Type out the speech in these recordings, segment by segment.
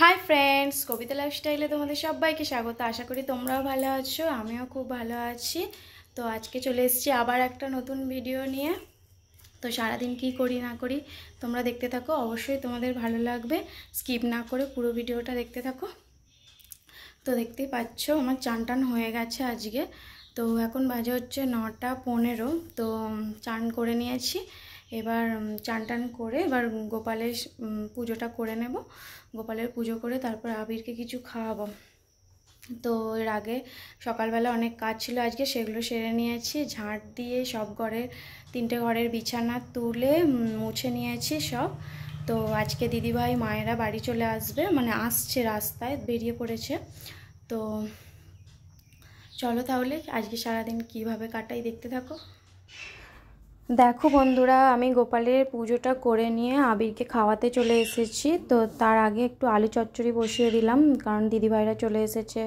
Hi friends কবিতা লাইফস্টাইলে তোমাদের সবাইকে স্বাগত আশা করি তোমরাও ভালো আছো আমিও খুব ভালো আছি তো আজকে চলে এসেছি আবার একটা নতুন ভিডিও নিয়ে তো সারাদিন কি করি না করি তোমরা দেখতে থাকো অবশ্যই তোমাদের ভালো লাগবে স্কিপ না করে পুরো ভিডিওটা দেখতে থাকো তো দেখতেই পাচ্ছ আমার চান টান হয়ে গেছে আজকে তো এখন বাজে হচ্ছে নটা পনেরো তো চান করে নিয়েছি এবার চান টান করে এবার গোপালের পুজোটা করে নেব গোপালের পুজো করে তারপর আবিরকে কিছু খাওয়াবো তো এর আগে সকালবেলা অনেক কাজ ছিল আজকে সেগুলো সেরে নিয়েছি ঝাঁট দিয়ে সব ঘরের তিনটে ঘরের বিছানা তুলে মুছে নিয়েছি সব তো আজকে দিদিভাই মায়েরা বাড়ি চলে আসবে মানে আসছে রাস্তায় বেরিয়ে পড়েছে তো চলো তাহলে আজকে সারাদিন কিভাবে কাটাই দেখতে থাকো দেখো বন্ধুরা আমি গোপালের পুজোটা করে নিয়ে আবিরকে খাওয়াতে চলে এসেছি তো তার আগে একটু আলু চচ্চড়ি বসিয়ে দিলাম কারণ দিদিভাইরা চলে এসেছে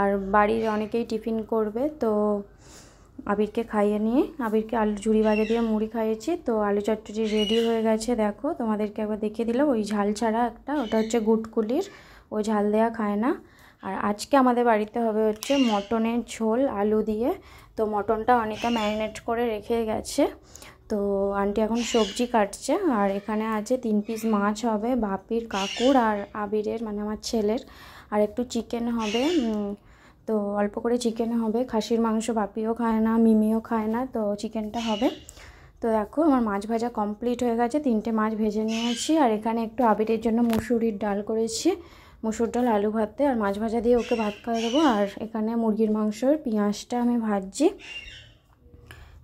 আর বাড়ির অনেকেই টিফিন করবে তো আবিরকে খাইয়ে নিয়ে আবিরকে আলু ঝুড়ি বাজে দিয়ে মুড়ি খাইয়েছি তো আলু চচ্চড়ি রেডি হয়ে গেছে দেখো তোমাদেরকে একবার দেখিয়ে দিলাম ওই ঝাল ছাড়া একটা ওটা হচ্ছে গুটকুলির ও ঝাল দেয়া খায় না আর আজকে আমাদের বাড়িতে হবে হচ্ছে মটনের ঝোল আলু দিয়ে তো মটনটা অনেকটা ম্যারিনেট করে রেখে গেছে তো আন্টি এখন সবজি কাটছে আর এখানে আছে তিন পিস মাছ হবে বাপির কাকুর আর আবিরের মানে আমার ছেলের আর একটু চিকেন হবে তো অল্প করে চিকেন হবে খাসির মাংস বাপিও খায় না মিমিও খায় না তো চিকেনটা হবে তো দেখো আমার মাছ ভাজা কমপ্লিট হয়ে গেছে তিনটে মাছ ভেজে নিয়েছি আর এখানে একটু আবিরের জন্য মুসুরির ডাল করেছি মুসুর ডাল আলু ভাতে আর মাছ ভাজা দিয়ে ওকে ভাত খাওয়া দেবো আর এখানে মুরগির মাংসর পেঁয়াজটা আমি ভাজছি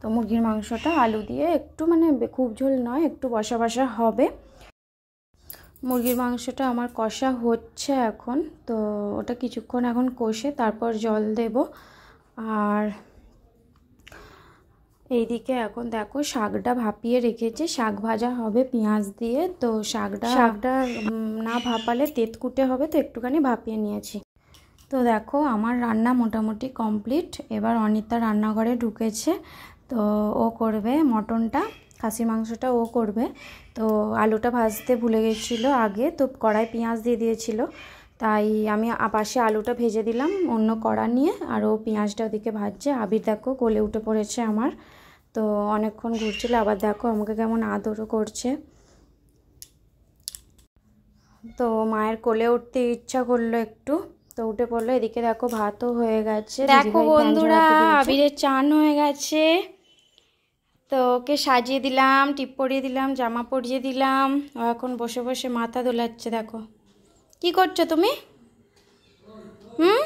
তো মুরগির মাংসটা আলু দিয়ে একটু মানে খুব ঝোল নয় একটু বসা বসা হবে মুরগির মাংসটা আমার কষা হচ্ছে এখন তো ওটা কিছুক্ষণ এখন কষে তারপর জল দেব আর এইদিকে এখন দেখো শাকটা ভাপিয়ে রেখেছি শাক ভাজা হবে পেঁয়াজ দিয়ে তো শাকটা শাকটা না ভাপালে তেতকুটে হবে তো একটুখানি ভাপিয়ে নিয়েছি তো দেখো আমার রান্না মোটামুটি কমপ্লিট এবার অনিতা রান্নাঘরে ঢুকেছে তো ও করবে মটনটা খাসি মাংসটা ও করবে তো আলুটা ভাজতে ভুলে গেছিলো আগে তো কড়াই পেঁয়াজ দিয়ে দিয়েছিলো তাই আমি পাশে আলুটা ভেজে দিলাম অন্য কড়া নিয়ে আর ও পেঁয়াজটা ওদিকে ভাজছে আবির দেখো গলে উঠে পড়েছে আমার তো অনেকক্ষণ ঘুরছিল আবার দেখো আমাকে কেমন আদরও করছে তো মায়ের কোলে উঠতে ইচ্ছা করলো একটু তো উঠে পড়লো এদিকে দেখো ভাতও হয়ে গেছে দেখো বন্ধুরা আবিরের চান হয়ে গেছে তো ওকে সাজিয়ে দিলাম টিপ পরিয়ে দিলাম জামা পরিয়ে দিলাম ও এখন বসে বসে মাথা দোলাচ্ছে দেখো কি করছো তুমি হুম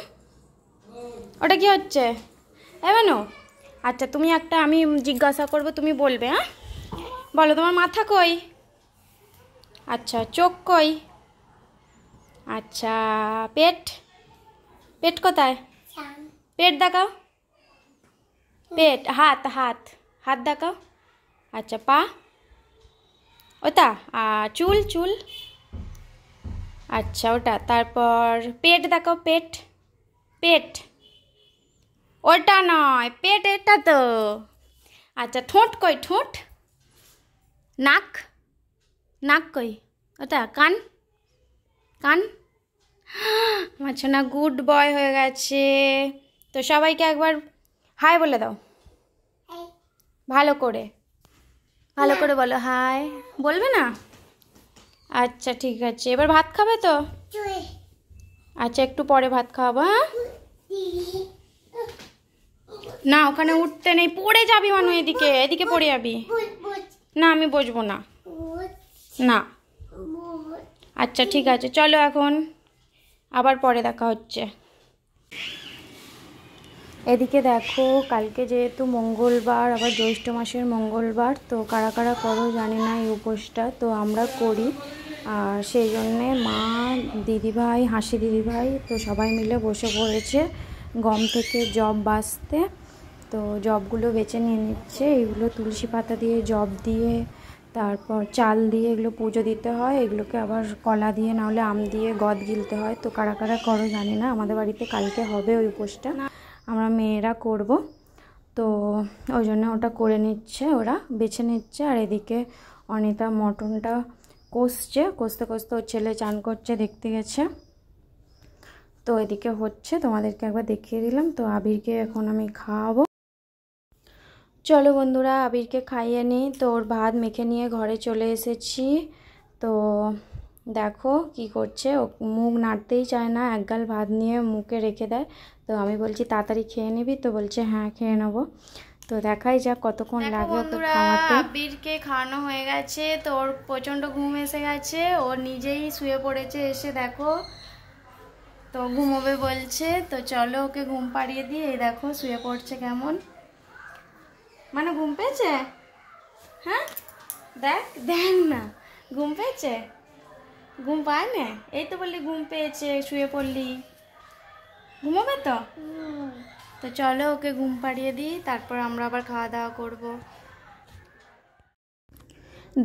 ওটা কি হচ্ছে এমন আচ্ছা তুমি একটা আমি জিজ্ঞাসা করব তুমি বলবে হ্যাঁ বলো তোমার মাথা কই আচ্ছা চোখ কই আচ্ছা পেট পেট কোথায় পেট দেখাও পেট হাত হাত হাত দেখাও আচ্ছা পা ওটা চুল চুল আচ্ছা ওটা তারপর পেট দেখো পেট পেট ওটা নয় পেট এটা তো আচ্ছা ঠোঁট কই ঠোঁট নাক নাক কই ওটা কান কান আচ্ছা না গুড বয় হয়ে গেছে তো সবাইকে একবার হাই বলে দাও ভালো করে ভালো করে বলো হাই বলবে না আচ্ছা ঠিক আছে এবার ভাত খাবে তো আচ্ছা একটু পরে ভাত খাওয়াবো হ্যাঁ না ওখানে উঠতে নেই পড়ে যাবি মানু এদিকে এদিকে পড়ে যাবি না আমি বসবো না না আচ্ছা ঠিক আছে চলো এখন আবার পরে দেখা হচ্ছে এদিকে দেখো কালকে যেহেতু মঙ্গলবার আবার জ্যৈষ্ঠ মাসের মঙ্গলবার তো কারা কারা করো জানি না এই উপোসটা তো আমরা করি আর সেই জন্যে মা দিদিভাই হাসি দিদিভাই তো সবাই মিলে বসে পড়েছে গম থেকে জব বাঁচতে তো জবগুলো বেছে নিয়ে নিচ্ছে এগুলো তুলসী পাতা দিয়ে জব দিয়ে তারপর চাল দিয়ে এগুলো পুজো দিতে হয় এগুলোকে আবার কলা দিয়ে নাহলে আম দিয়ে গদ গিলতে হয় তো কারা কারা করো জানি না আমাদের বাড়িতে কালকে হবে ওই উপোসটা আমরা মেয়েরা করব তো ওই জন্য ওটা করে নিচ্ছে ওরা বেছে নিচ্ছে আর এদিকে অনিতা মটনটা কষছে কষতে কষতে ওর ছেলে চান করছে দেখতে গেছে তো এদিকে হচ্ছে তোমাদেরকে একবার দেখিয়ে দিলাম তো আবিরকে এখন আমি খাওয়াবো চলো বন্ধুরা আবিরকে খাইয়ে নিই তো ওর ভাত মেখে নিয়ে ঘরে চলে এসেছি তো দেখো কি করছে ও মুখ নাড়তেই চায় না এক গাল ভাত নিয়ে মুখে রেখে দেয় তো আমি বলছি তাড়াতাড়ি খেয়ে নিবি তো বলছে হ্যাঁ খেয়ে নেবো তো দেখাই যাক কতক্ষণ লাগে বন্ধুরা আবিরকে খাওয়ানো হয়ে গেছে তো ওর প্রচণ্ড ঘুম এসে গেছে ও নিজেই শুয়ে পড়েছে এসে দেখো তো ঘুমোবে বলছে তো চলো ওকে ঘুম পাড়িয়ে দিয়ে এই দেখো শুয়ে পড়ছে কেমন মানে ঘুম পেয়েছে হ্যাঁ দেখ দেখ না ঘুম পেয়েছে ঘুম পায় না এই তো বললি ঘুম পেয়েছে শুয়ে পড়লি ঘুমোবে তো তো চলো ওকে ঘুম পাড়িয়ে দিই তারপর আমরা আবার খাওয়া দাওয়া করব।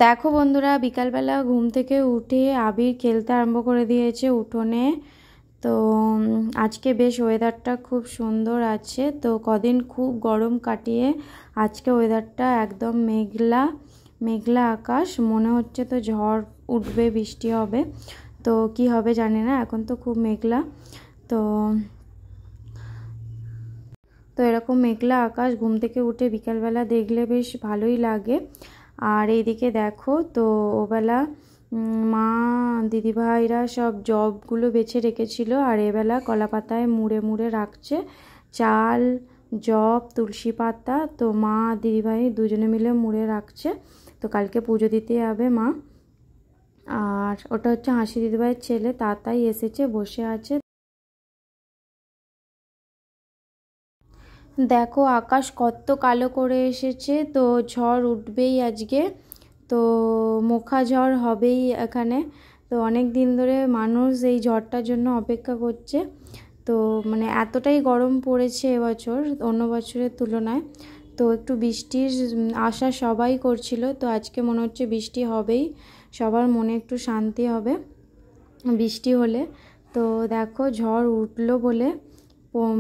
দেখো বন্ধুরা বিকালবেলা ঘুম থেকে উঠে আবির খেলতে আরম্ভ করে দিয়েছে উঠোনে তো আজকে বেশ ওয়েদারটা খুব সুন্দর আছে তো কদিন খুব গরম কাটিয়ে আজকে ওয়েদারটা একদম মেঘলা মেঘলা আকাশ মনে হচ্ছে তো ঝড় উঠবে বৃষ্টি হবে তো কি হবে জানি না এখন তো খুব মেঘলা তো তো এরকম মেঘলা আকাশ ঘুম থেকে উঠে বিকালবেলা দেখলে বেশ ভালোই লাগে আর এইদিকে দেখো তো ওবেলা মা দিদিভাইরা সব জবগুলো বেছে রেখেছিল আর এবেলা কলা পাতায় মুড়ে মুড়ে রাখছে চাল জব তুলসী পাতা তো মা দিদিভাই দুজনে মিলে মুড়ে রাখছে তো কালকে পুজো দিতে যাবে মা আর ওটা হচ্ছে হাসি দিদিভাইয়ের ছেলে তাতাই এসেছে বসে আছে দেখো আকাশ কত কালো করে এসেছে তো ঝড় উঠবেই আজকে তো মোখা ঝড় হবেই এখানে তো অনেক দিন ধরে মানুষ এই ঝড়টার জন্য অপেক্ষা করছে তো মানে এতটাই গরম পড়েছে এবছর অন্য বছরের তুলনায় তো একটু বৃষ্টির আশা সবাই করছিল তো আজকে মনে হচ্ছে বৃষ্টি হবেই সবার মনে একটু শান্তি হবে বৃষ্টি হলে তো দেখো ঝড় উঠলো বলে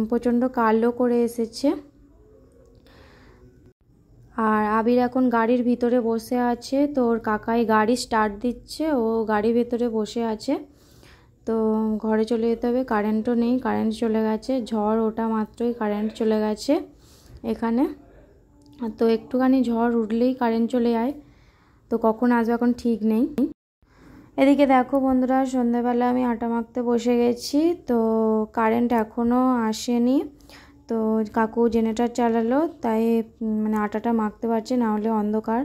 প্রচণ্ড কালো করে এসেছে আর আবির এখন গাড়ির ভিতরে বসে আছে তো ওর কাকাই গাড়ি স্টার্ট দিচ্ছে ও গাড়ির ভিতরে বসে আছে তো ঘরে চলে যেতে হবে কারেন্টও নেই কারেন্ট চলে গেছে ঝড় ওটা মাত্রই কারেন্ট চলে গেছে এখানে তো একটুখানি ঝড় উঠলেই কারেন্ট চলে যায় তো কখন আসবে এখন ঠিক নেই এদিকে দেখো বন্ধুরা সন্ধ্যেবেলা আমি আটা মাখতে বসে গেছি তো কারেন্ট এখনও আসেনি তো কাকু জেনারেটার চালালো তাই মানে আটাটা মাখতে পারছে না হলে অন্ধকার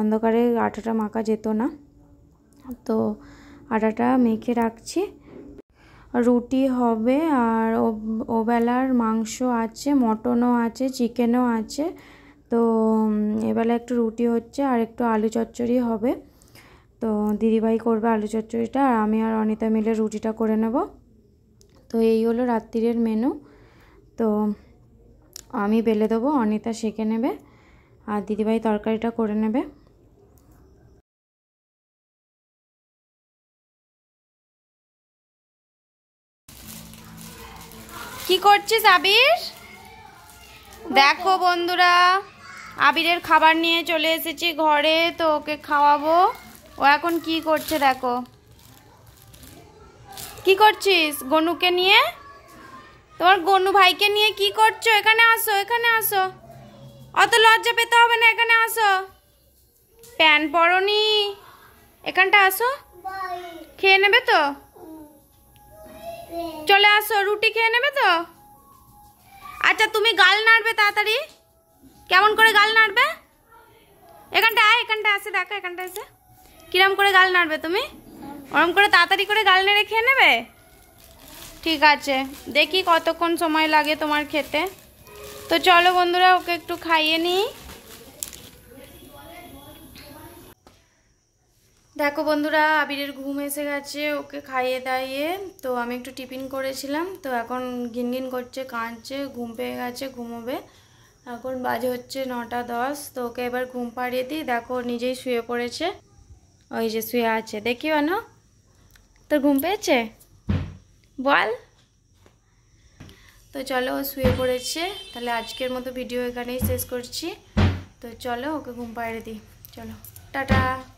অন্ধকারে আটাটা মাখা যেত না তো আটাটা মেখে রাখছি রুটি হবে আর ওবেলার মাংস আছে মটনও আছে চিকেনও আছে তো এবেলা একটু রুটি হচ্ছে আর একটু আলু চচ্চড়ি হবে তো দিদিভাই করবে আলু চচ্চড়িটা আর আমি আর অনিতা মিলে রুটিটা করে নেব তো এই হলো রাত্রির মেনু তো আমি বেলে দেবো অনিতা শেখে নেবে আর দিদিভাই তরকারিটা করে নেবে কি করছিস আবির দেখো বন্ধুরা আবিরের খাবার নিয়ে চলে এসেছি ঘরে তো ওকে খাওয়াবো ও এখন কি করছে দেখো কি করছিস গনুকে নিয়ে তোমার গনু ভাইকে নিয়ে কি করছো এখানে আসো এখানে আসো অত লজ্জা পেতে হবে না এখানে আসো প্যান পরনি এখানটা আসো খেয়ে নেবে তো চলে আসো রুটি খেয়ে নেবে তো আচ্ছা তুমি গাল নাড়বে তাড়াতাড়ি কেমন করে গাল নাড়বে এখানটা আয় এখানটা আসে দেখো এখানটা এসে কিরম করে গাল নাড়বে তুমি ওরম করে তাড়াতাড়ি করে গাল নেড়ে খেয়ে নেবে ঠিক আছে দেখি কতক্ষণ সময় লাগে তোমার খেতে তো চলো বন্ধুরা ওকে একটু খাইয়ে নিই দেখো বন্ধুরা আবিরের ঘুম এসে গেছে ওকে খাইয়ে দাইয়ে তো আমি একটু টিফিন করেছিলাম তো এখন গিনগিন করছে কাঁদছে ঘুম পেয়ে গেছে ঘুমোবে এখন বাজে হচ্ছে নটা দশ তো ওকে এবার ঘুম পাড়িয়ে দিই দেখো নিজেই শুয়ে পড়েছে ওই যে শুয়ে আছে দেখি অন তোর ঘুম পেয়েছে বল তো চলো ও শুয়ে পড়েছে তাহলে আজকের মতো ভিডিও এখানেই শেষ করছি তো চলো ওকে ঘুম পাড়ে দিই চলো টাটা